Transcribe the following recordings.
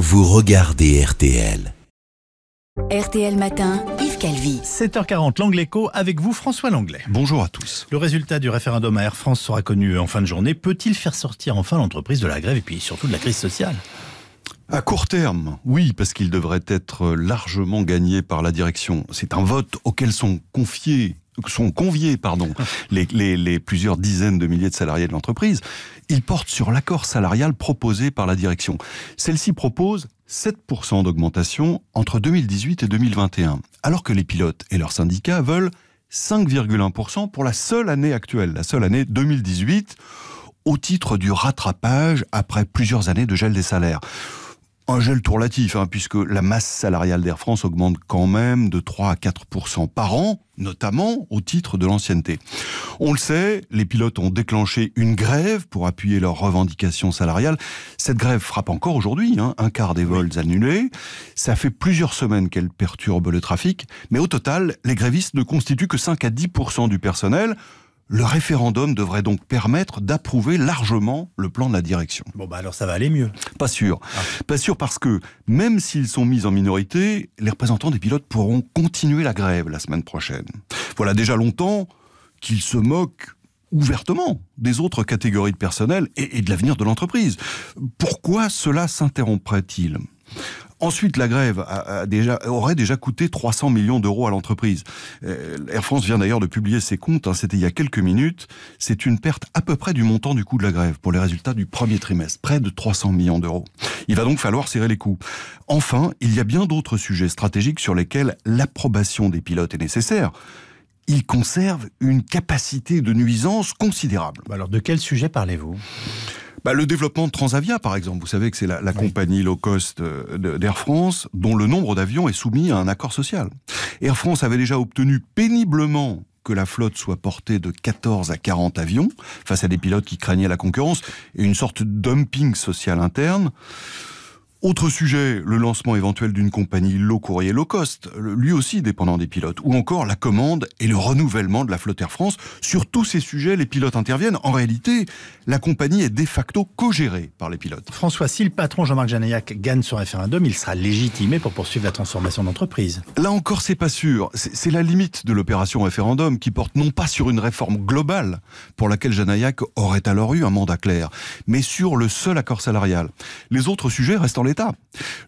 vous regardez RTL. RTL Matin, Yves Calvi. 7h40, Co avec vous François Langlais. Bonjour à tous. Le résultat du référendum à Air France sera connu en fin de journée. Peut-il faire sortir enfin l'entreprise de la grève et puis surtout de la crise sociale à court terme, oui, parce qu'il devrait être largement gagné par la direction. C'est un vote auquel sont confiés sont conviés pardon, les, plusieurs dizaines de milliers de salariés de l'entreprise, ils portent sur l'accord salarial proposé par la direction. Celle-ci propose 7% d'augmentation entre 2018 et 2021, alors que les pilotes et leurs syndicats veulent 5,1% pour la seule année actuelle, la seule année 2018, au titre du rattrapage après plusieurs années de gel des salaires un gel tourlatif, hein, puisque la masse salariale d'Air France augmente quand même de 3 à 4 par an, notamment au titre de l'ancienneté. On le sait, les pilotes ont déclenché une grève pour appuyer leurs revendications salariales. Cette grève frappe encore aujourd'hui, hein, un quart des vols annulés. Ça fait plusieurs semaines qu'elle perturbe le trafic, mais au total, les grévistes ne constituent que 5 à 10 du personnel. Le référendum devrait donc permettre d'approuver largement le plan de la direction. Bon, bah alors ça va aller mieux. Pas sûr. Ah. Pas sûr parce que, même s'ils sont mis en minorité, les représentants des pilotes pourront continuer la grève la semaine prochaine. Voilà déjà longtemps qu'ils se moquent ouvertement des autres catégories de personnel et, de l'avenir de l'entreprise. Pourquoi cela s'interromprait-il Ensuite, la grève a, déjà, aurait déjà coûté 300 millions d'euros à l'entreprise. Euh, Air France vient d'ailleurs de publier ses comptes, hein, c'était il y a quelques minutes. C'est une perte à peu près du montant du coût de la grève pour les résultats du premier trimestre, près de 300 millions d'euros. Il va donc falloir serrer les coups. Enfin, il y a bien d'autres sujets stratégiques sur lesquels l'approbation des pilotes est nécessaire Ils conservent une capacité de nuisance considérable. Alors de quel sujet parlez-vous bah, le développement de Transavia, par exemple. Vous savez que c'est la, compagnie low cost euh, d'Air France dont le nombre d'avions est soumis à un accord social. Air France avait déjà obtenu péniblement que la flotte soit portée de 14 à 40 avions face à des pilotes qui craignaient la concurrence et une sorte de dumping social interne. Autre sujet, le lancement éventuel d'une compagnie low courrier low cost, lui aussi dépendant des pilotes, ou encore la commande et le renouvellement de la flotte Air France. Sur tous ces sujets, les pilotes interviennent. En réalité, la compagnie est de facto co-gérée par les pilotes. François, si le patron Jean-Marc Janaillac gagne ce référendum, il sera légitimé pour poursuivre la transformation d'entreprise. Là encore, c'est pas sûr. C'est la limite de l'opération référendum qui porte non pas sur une réforme globale pour laquelle Janaillac aurait alors eu un mandat clair, mais sur le seul accord salarial. Les autres sujets restent en l'État.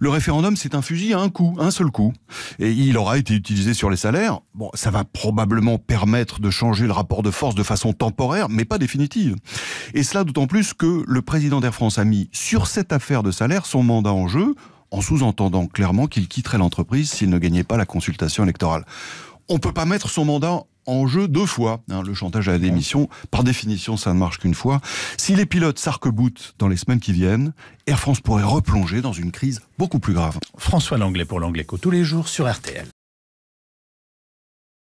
Le référendum, c'est un fusil à un coup, un seul coup. Et il aura été utilisé sur les salaires. Bon, ça va probablement permettre de changer le rapport de force de façon temporaire, mais pas définitive. Et cela d'autant plus que le président d'Air France a mis sur cette affaire de salaire son mandat en jeu, en sous-entendant clairement qu'il quitterait l'entreprise s'il ne gagnait pas la consultation électorale on ne peut pas mettre son mandat en jeu deux fois. Hein, le chantage à la démission, par définition, ça ne marche qu'une fois. Si les pilotes s'arc-boutent dans les semaines qui viennent, Air France pourrait replonger dans une crise beaucoup plus grave. François Langlais pour l'Anglais tous les jours sur RTL.